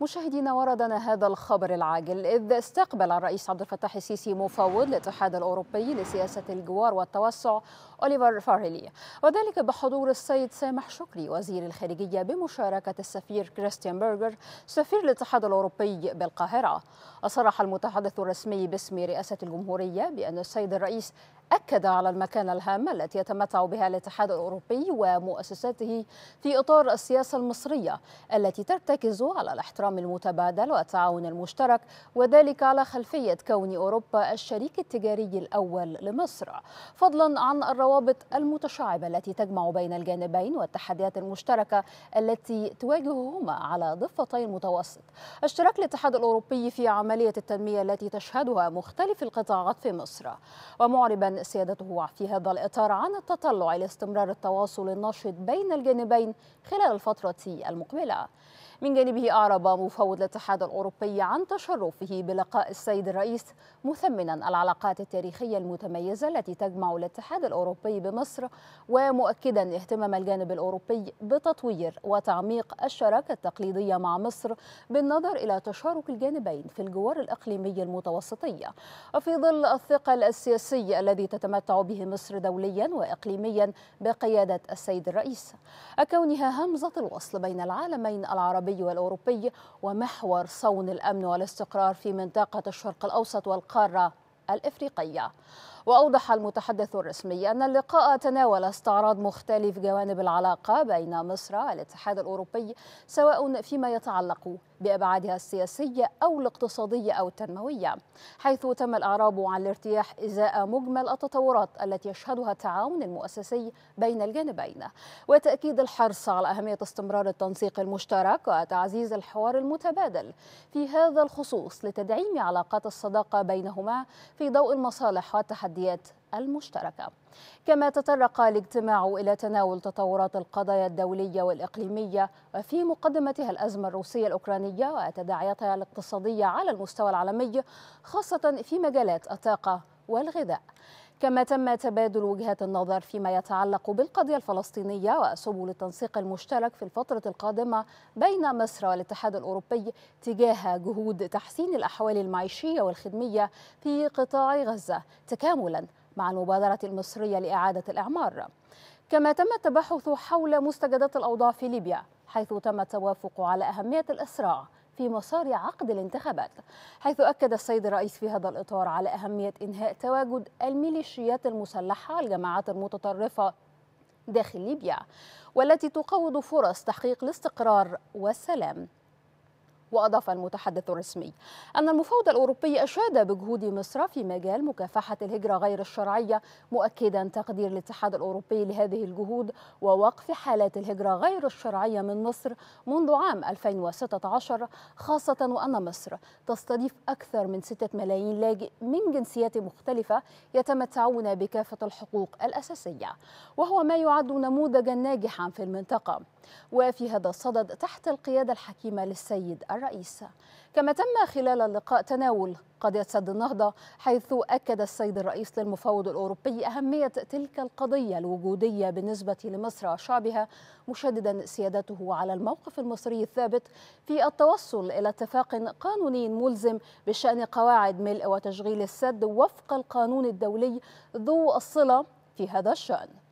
مشاهدينا وردنا هذا الخبر العاجل إذ استقبل الرئيس عبد الفتاح السيسي مفوض الاتحاد الأوروبي لسياسة الجوار والتوسع أوليفر فارلي وذلك بحضور السيد سامح شكري وزير الخارجية بمشاركة السفير كريستيان برجر سفير الاتحاد الأوروبي بالقاهرة وصرح المتحدث الرسمي باسم رئاسة الجمهورية بأن السيد الرئيس أكد على المكانة الهامة التي يتمتع بها الاتحاد الأوروبي ومؤسساته في إطار السياسة المصرية التي ترتكز على الاحترام الاحترام المتبادل والتعاون المشترك وذلك على خلفية كون أوروبا الشريك التجاري الأول لمصر فضلا عن الروابط المتشعبة التي تجمع بين الجانبين والتحديات المشتركة التي تواجههما على ضفتي المتوسط اشتراك الاتحاد الأوروبي في عملية التنمية التي تشهدها مختلف القطاعات في مصر ومعربا سيادته في هذا الإطار عن التطلع لاستمرار التواصل الناشط بين الجانبين خلال الفترة المقبلة من جانبه أعرب مفوض الاتحاد الأوروبي عن تشرفه بلقاء السيد الرئيس مثمنا العلاقات التاريخية المتميزة التي تجمع الاتحاد الأوروبي بمصر ومؤكدا اهتمام الجانب الأوروبي بتطوير وتعميق الشراكة التقليدية مع مصر بالنظر إلى تشارك الجانبين في الجوار الإقليمي المتوسطي وفي ظل الثقل السياسي الذي تتمتع به مصر دوليا وإقليميا بقيادة السيد الرئيس كونها همزة الوصل بين العالمين العربي والأوروبي ومحور صون الأمن والاستقرار في منطقة الشرق الأوسط والقارة الإفريقية وأوضح المتحدث الرسمي أن اللقاء تناول استعراض مختلف جوانب العلاقة بين مصر والاتحاد الأوروبي سواء فيما يتعلق بأبعادها السياسية أو الاقتصادية أو التنموية حيث تم الإعراب عن الارتياح إزاء مجمل التطورات التي يشهدها التعاون المؤسسي بين الجانبين وتأكيد الحرص على أهمية استمرار التنسيق المشترك وتعزيز الحوار المتبادل في هذا الخصوص لتدعيم علاقات الصداقة بينهما في ضوء المصالح والتحديات التحديات المشتركة كما تطرق الاجتماع إلى تناول تطورات القضايا الدولية والإقليمية وفي مقدمتها الأزمة الروسية الأوكرانية وتداعياتها الاقتصادية على المستوى العالمي خاصة في مجالات الطاقة والغذاء كما تم تبادل وجهات النظر فيما يتعلق بالقضية الفلسطينية وسبل التنسيق المشترك في الفترة القادمة بين مصر والاتحاد الأوروبي تجاه جهود تحسين الأحوال المعيشية والخدمية في قطاع غزة تكاملا مع المبادرة المصرية لإعادة الإعمار كما تم التبحث حول مستجدات الأوضاع في ليبيا حيث تم التوافق على أهمية الإسراع في مسار عقد الانتخابات حيث أكد السيد الرئيس في هذا الإطار على أهمية إنهاء تواجد الميليشيات المسلحة الجماعات المتطرفة داخل ليبيا والتي تقوض فرص تحقيق الاستقرار والسلام وأضاف المتحدث الرسمي أن المفوض الأوروبي أشاد بجهود مصر في مجال مكافحة الهجرة غير الشرعية مؤكدا تقدير الاتحاد الأوروبي لهذه الجهود ووقف حالات الهجرة غير الشرعية من مصر منذ عام 2016 خاصة وأن مصر تستضيف أكثر من 6 ملايين لاجئ من جنسيات مختلفة يتمتعون بكافة الحقوق الأساسية وهو ما يعد نموذجا ناجحا في المنطقة وفي هذا الصدد تحت القيادة الحكيمة للسيد الرئيس كما تم خلال اللقاء تناول قضية سد النهضة حيث أكد السيد الرئيس للمفوض الأوروبي أهمية تلك القضية الوجودية بالنسبة لمصر وشعبها مشددا سيادته على الموقف المصري الثابت في التوصل إلى اتفاق قانوني ملزم بشأن قواعد ملء وتشغيل السد وفق القانون الدولي ذو الصلة في هذا الشأن